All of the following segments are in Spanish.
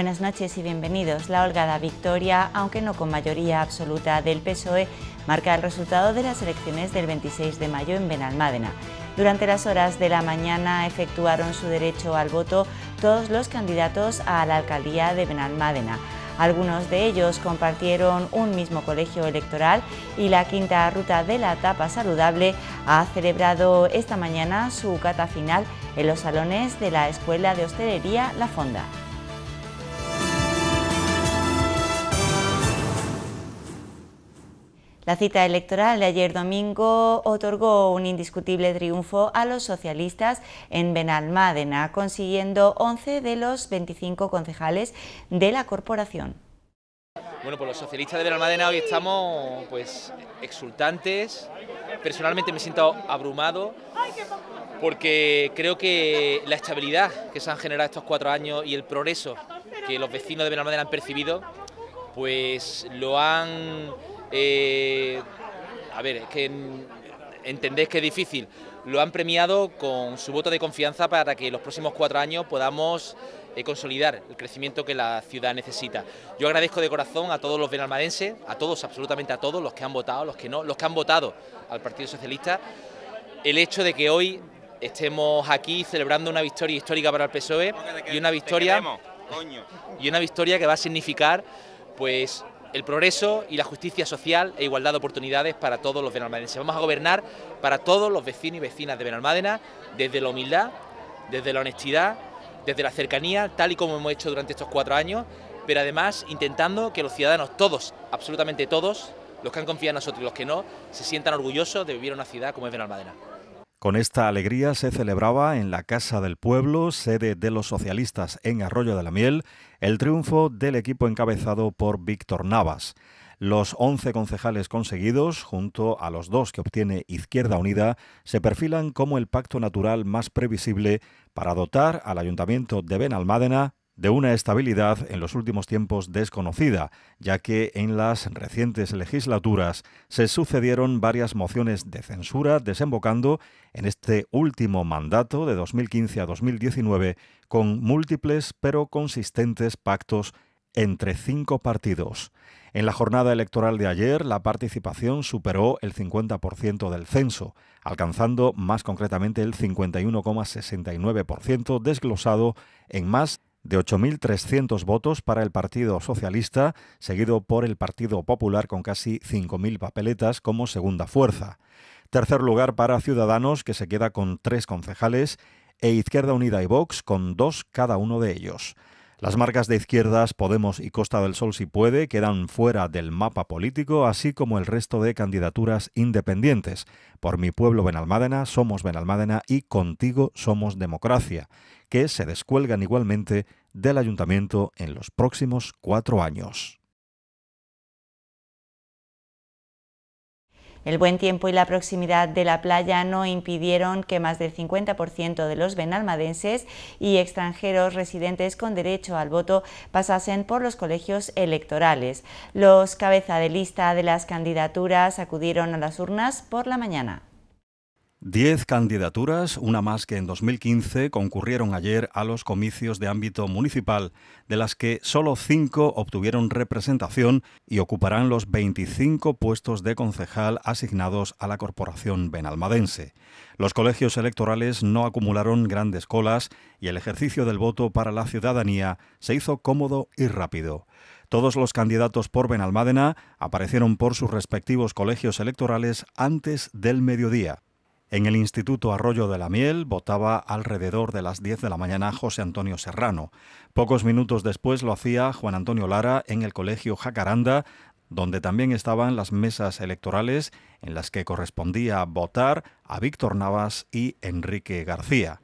Buenas noches y bienvenidos. La holgada victoria, aunque no con mayoría absoluta del PSOE, marca el resultado de las elecciones del 26 de mayo en Benalmádena. Durante las horas de la mañana efectuaron su derecho al voto todos los candidatos a la alcaldía de Benalmádena. Algunos de ellos compartieron un mismo colegio electoral y la quinta ruta de la etapa saludable ha celebrado esta mañana su cata final en los salones de la Escuela de Hostelería La Fonda. La cita electoral de ayer domingo otorgó un indiscutible triunfo a los socialistas en Benalmádena, consiguiendo 11 de los 25 concejales de la corporación. Bueno, pues los socialistas de Benalmádena hoy estamos pues exultantes. Personalmente me siento abrumado porque creo que la estabilidad que se han generado estos cuatro años y el progreso que los vecinos de Benalmádena han percibido, pues lo han eh, a ver, es que entendéis que es difícil. Lo han premiado con su voto de confianza para que los próximos cuatro años podamos eh, consolidar el crecimiento que la ciudad necesita. Yo agradezco de corazón a todos los benalmadenses, a todos, absolutamente a todos, los que han votado, los que no, los que han votado al Partido Socialista, el hecho de que hoy estemos aquí celebrando una victoria histórica para el PSOE y una victoria, y una victoria que va a significar pues el progreso y la justicia social e igualdad de oportunidades para todos los benalmádenses. Vamos a gobernar para todos los vecinos y vecinas de Benalmádena desde la humildad, desde la honestidad, desde la cercanía, tal y como hemos hecho durante estos cuatro años, pero además intentando que los ciudadanos, todos, absolutamente todos, los que han confiado en nosotros y los que no, se sientan orgullosos de vivir en una ciudad como es Benalmádena. Con esta alegría se celebraba en la Casa del Pueblo, sede de los socialistas en Arroyo de la Miel, el triunfo del equipo encabezado por Víctor Navas. Los 11 concejales conseguidos, junto a los dos que obtiene Izquierda Unida, se perfilan como el pacto natural más previsible para dotar al Ayuntamiento de Benalmádena de una estabilidad en los últimos tiempos desconocida, ya que en las recientes legislaturas se sucedieron varias mociones de censura desembocando en este último mandato de 2015 a 2019 con múltiples pero consistentes pactos entre cinco partidos. En la jornada electoral de ayer, la participación superó el 50% del censo, alcanzando más concretamente el 51,69% desglosado en más de 8.300 votos para el Partido Socialista, seguido por el Partido Popular con casi 5.000 papeletas como segunda fuerza. Tercer lugar para Ciudadanos, que se queda con tres concejales, e Izquierda Unida y Vox con dos cada uno de ellos. Las marcas de izquierdas, Podemos y Costa del Sol, si puede, quedan fuera del mapa político, así como el resto de candidaturas independientes. Por mi pueblo Benalmádena, somos Benalmádena y contigo somos democracia, que se descuelgan igualmente del ayuntamiento en los próximos cuatro años. El buen tiempo y la proximidad de la playa no impidieron que más del 50% de los benalmadenses y extranjeros residentes con derecho al voto pasasen por los colegios electorales. Los cabeza de lista de las candidaturas acudieron a las urnas por la mañana. Diez candidaturas, una más que en 2015, concurrieron ayer a los comicios de ámbito municipal, de las que solo cinco obtuvieron representación y ocuparán los 25 puestos de concejal asignados a la corporación benalmadense. Los colegios electorales no acumularon grandes colas y el ejercicio del voto para la ciudadanía se hizo cómodo y rápido. Todos los candidatos por Benalmádena aparecieron por sus respectivos colegios electorales antes del mediodía. En el Instituto Arroyo de la Miel votaba alrededor de las 10 de la mañana José Antonio Serrano. Pocos minutos después lo hacía Juan Antonio Lara en el Colegio Jacaranda, donde también estaban las mesas electorales en las que correspondía votar a Víctor Navas y Enrique García.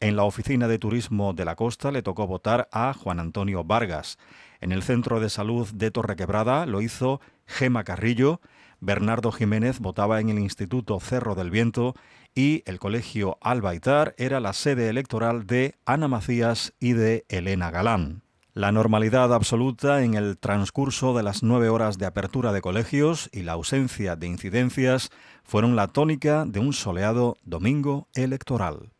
En la oficina de turismo de la costa le tocó votar a Juan Antonio Vargas. En el centro de salud de Torrequebrada lo hizo Gema Carrillo Bernardo Jiménez votaba en el Instituto Cerro del Viento y el Colegio Albaitar era la sede electoral de Ana Macías y de Elena Galán. La normalidad absoluta en el transcurso de las nueve horas de apertura de colegios y la ausencia de incidencias fueron la tónica de un soleado domingo electoral.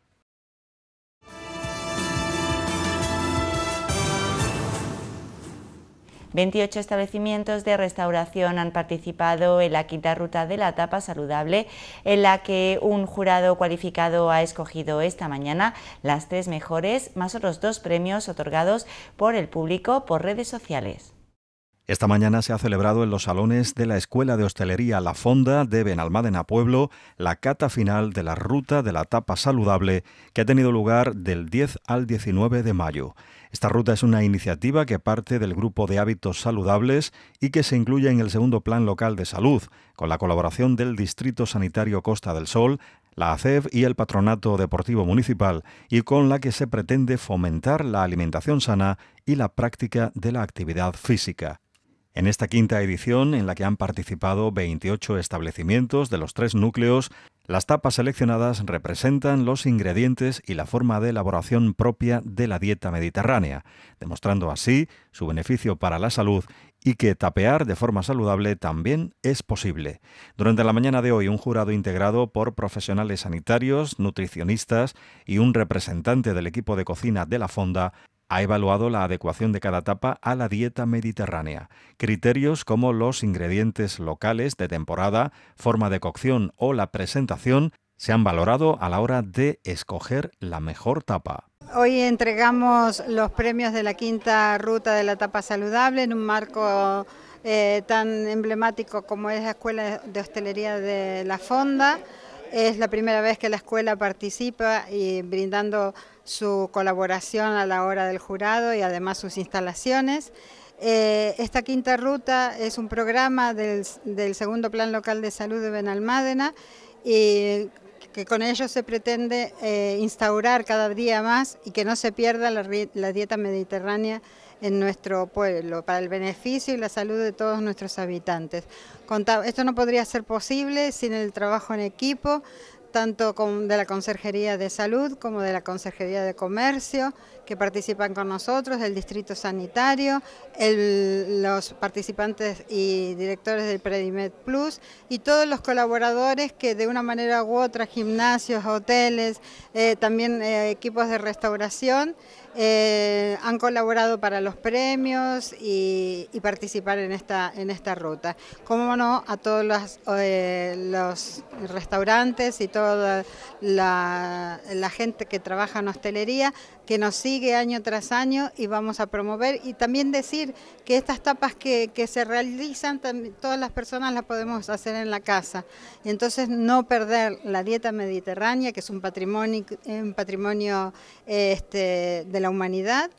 28 establecimientos de restauración han participado en la quinta ruta de la tapa saludable, en la que un jurado cualificado ha escogido esta mañana las tres mejores, más otros dos premios otorgados por el público por redes sociales. Esta mañana se ha celebrado en los salones de la Escuela de Hostelería La Fonda de Benalmádena Pueblo la cata final de la Ruta de la Tapa Saludable que ha tenido lugar del 10 al 19 de mayo. Esta ruta es una iniciativa que parte del grupo de hábitos saludables y que se incluye en el segundo plan local de salud, con la colaboración del Distrito Sanitario Costa del Sol, la ACEF y el Patronato Deportivo Municipal, y con la que se pretende fomentar la alimentación sana y la práctica de la actividad física. En esta quinta edición, en la que han participado 28 establecimientos de los tres núcleos, las tapas seleccionadas representan los ingredientes y la forma de elaboración propia de la dieta mediterránea, demostrando así su beneficio para la salud y que tapear de forma saludable también es posible. Durante la mañana de hoy, un jurado integrado por profesionales sanitarios, nutricionistas y un representante del equipo de cocina de la Fonda ha evaluado la adecuación de cada tapa... a la dieta mediterránea, criterios como los ingredientes locales de temporada, forma de cocción o la presentación se han valorado a la hora de escoger la mejor tapa. Hoy entregamos los premios de la quinta ruta de la tapa saludable en un marco eh, tan emblemático como es la Escuela de Hostelería de La Fonda. Es la primera vez que la escuela participa y eh, brindando su colaboración a la hora del jurado y además sus instalaciones. Eh, esta quinta ruta es un programa del, segundo plan local de salud de Benalmádena y eh, que con ello se pretende eh, instaurar cada día más y que no se pierda la dieta mediterránea en nuestro pueblo, para el beneficio y la salud de todos nuestros habitantes. Esto no podría ser posible sin el trabajo en equipo, tanto de la consejería de Salud como de la consejería de Comercio, que participan con nosotros, del Distrito Sanitario, los participantes y directores del Predimed Plus y todos los colaboradores que de una manera u otra, gimnasios, hoteles, eh, también eh, equipos de restauración, eh, han colaborado para los premios y, participar en esta, en esta ruta. Como no, a todos los, eh, los restaurantes y toda la gente que trabaja en hostelería que nos sigue año tras año y vamos a promover y también decir que estas tapas que, se realizan, todas las personas las podemos hacer en la casa. Y entonces no perder la dieta mediterránea, que es un patrimonio, patrimonio este, de la humanidad,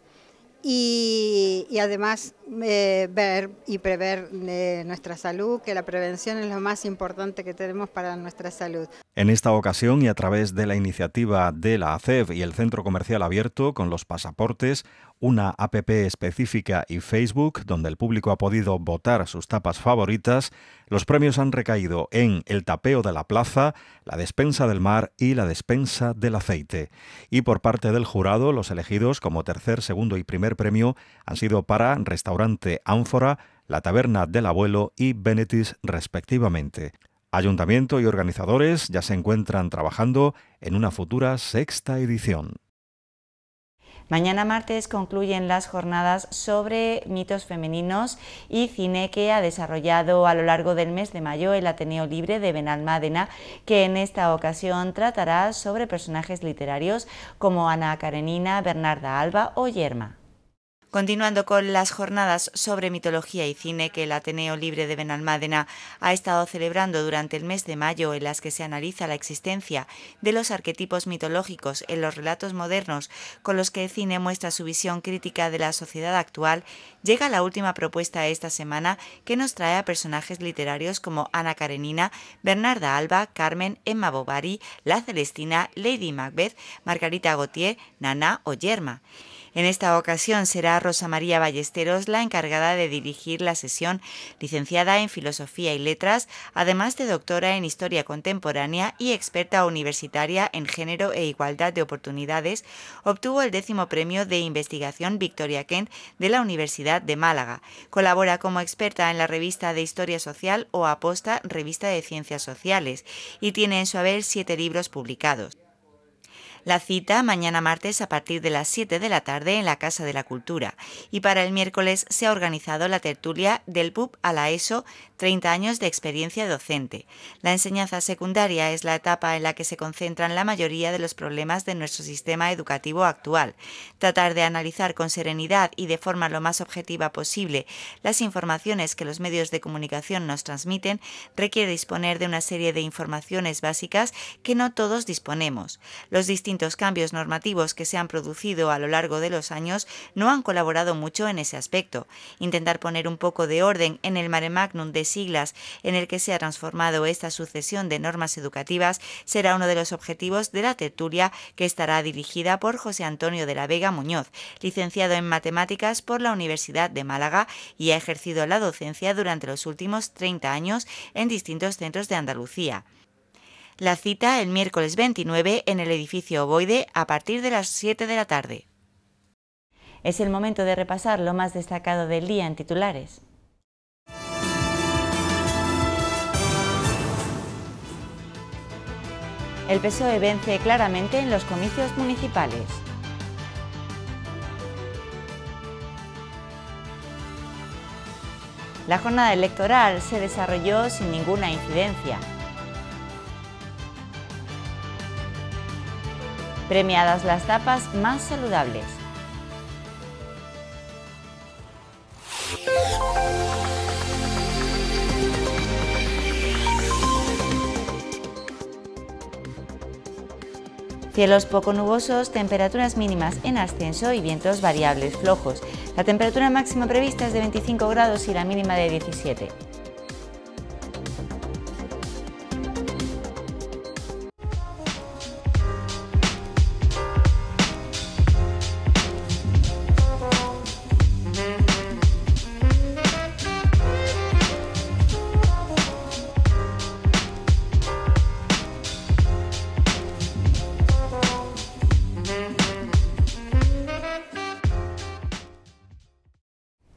y, además eh, ver y prever eh, nuestra salud, que la prevención es lo más importante que tenemos para nuestra salud. En esta ocasión y a través de la iniciativa de la ACEF y el Centro Comercial Abierto con los pasaportes, una app específica y Facebook, donde el público ha podido votar sus tapas favoritas, los premios han recaído en el tapeo de la plaza, la despensa del mar y la despensa del aceite. Y por parte del jurado, los elegidos como tercer, segundo y primer premio han sido para Restaurante Ánfora, la Taberna del Abuelo y Benetis respectivamente. Ayuntamiento y organizadores ya se encuentran trabajando en una futura sexta edición. Mañana martes concluyen las jornadas sobre mitos femeninos y cine que ha desarrollado a lo largo del mes de mayo el Ateneo Libre de Benalmádena, que en esta ocasión tratará sobre personajes literarios como Ana Karenina, Bernarda Alba o Yerma. Continuando con las jornadas sobre mitología y cine que el Ateneo Libre de Benalmádena ha estado celebrando durante el mes de mayo, en las que se analiza la existencia de los arquetipos mitológicos en los relatos modernos con los que el cine muestra su visión crítica de la sociedad actual, llega la última propuesta esta semana que nos trae a personajes literarios como Ana Karenina, Bernarda Alba, Carmen, Emma Bovary, La Celestina, Lady Macbeth, Margarita Gautier, Nana o Yerma. En esta ocasión será Rosa María Ballesteros la encargada de dirigir la sesión, licenciada en Filosofía y Letras, además de doctora en Historia Contemporánea y experta universitaria en Género e Igualdad de Oportunidades, obtuvo el décimo premio de investigación Victoria Kent de la Universidad de Málaga. Colabora como experta en la revista de Historia Social o Aposta, revista de Ciencias Sociales, y tiene en su haber siete libros publicados. La cita mañana martes a partir de las 7 de la tarde en la Casa de la Cultura. Y para el miércoles se ha organizado la tertulia del pub a la ESO 30 años de experiencia docente. La enseñanza secundaria es la etapa en la que se concentran la mayoría de los problemas de nuestro sistema educativo actual. Tratar de analizar con serenidad y de forma lo más objetiva posible las informaciones que los medios de comunicación nos transmiten requiere disponer de una serie de informaciones básicas que no todos disponemos. Los distintos cambios normativos que se han producido a lo largo de los años no han colaborado mucho en ese aspecto. Intentar poner un poco de orden en el mare magnum de siglas en el que se ha transformado esta sucesión de normas educativas será uno de los objetivos de la tertulia que estará dirigida por José Antonio de la Vega Muñoz, licenciado en matemáticas por la Universidad de Málaga y ha ejercido la docencia durante los últimos 30 años en distintos centros de Andalucía. La cita el miércoles 29 en el edificio Ovoide a partir de las 7 de la tarde. Es el momento de repasar lo más destacado del día en titulares. El PSOE vence claramente en los comicios municipales. La jornada electoral se desarrolló sin ninguna incidencia. Premiadas las tapas más saludables. Cielos poco nubosos, temperaturas mínimas en ascenso y vientos variables flojos. La temperatura máxima prevista es de 25 grados y la mínima de 17.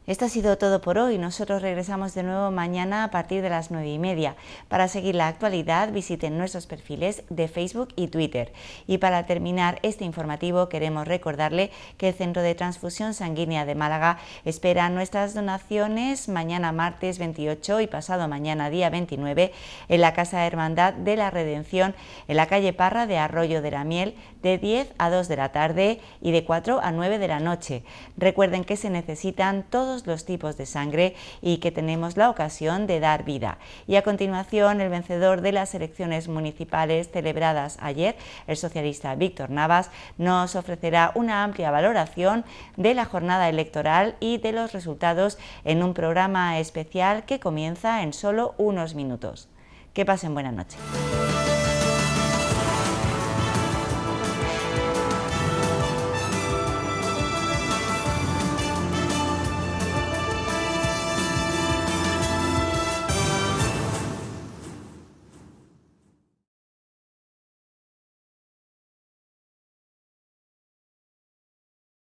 Esto ha sido todo por hoy. Nosotros regresamos de nuevo mañana a partir de las 9 y media. Para seguir la actualidad, visiten nuestros perfiles de Facebook y Twitter. Y para terminar este informativo, queremos recordarle que el Centro de Transfusión Sanguínea de Málaga espera nuestras donaciones mañana martes 28 y pasado mañana día 29 en la Casa Hermandad de la Redención en la calle Parra de Arroyo de la Miel de 10 a 2 de la tarde y de 4 a 9 de la noche. Recuerden que se necesitan todos los tipos de sangre y que tenemos la ocasión de dar vida. Y a continuación, el vencedor de las elecciones municipales celebradas ayer, el socialista Víctor Navas, nos ofrecerá una amplia valoración de la jornada electoral y de los resultados en un programa especial que comienza en solo unos minutos. Que pasen buena noche.